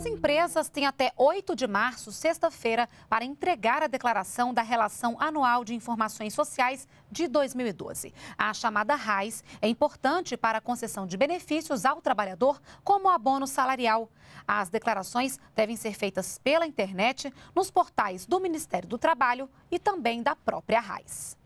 As empresas têm até 8 de março, sexta-feira, para entregar a declaração da Relação Anual de Informações Sociais de 2012. A chamada RAIS é importante para a concessão de benefícios ao trabalhador, como abono salarial. As declarações devem ser feitas pela internet, nos portais do Ministério do Trabalho e também da própria RAIS.